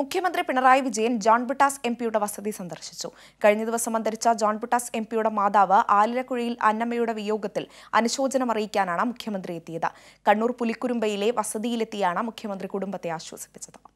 മുഖ്യമന്ത്രി Pinarayi Vijayan John Brittas M പിയുടെ വസതി സന്ദർശിച്ചു കഴിഞ്ഞ ദിവസം അന്തരിച്ച ജോൺ ബുട്ടാസ് എം പിയുടെ മാതാവ് ആലിലക്കുഴിയിൽ അന്നമ്മയുടെ വിയോഗത്തിൽ അനുശോചനം അറിയിക്കാനാണ് മുഖ്യമന്ത്രി എത്തിയത് കണ്ണൂർ പുലിക്കുരുമ്പയിലെ വസതിയിലെത്തിയാണ് മുഖ്യമന്ത്രി കുടുംബത്തെ ആശ്വസിപ്പിച്ചത്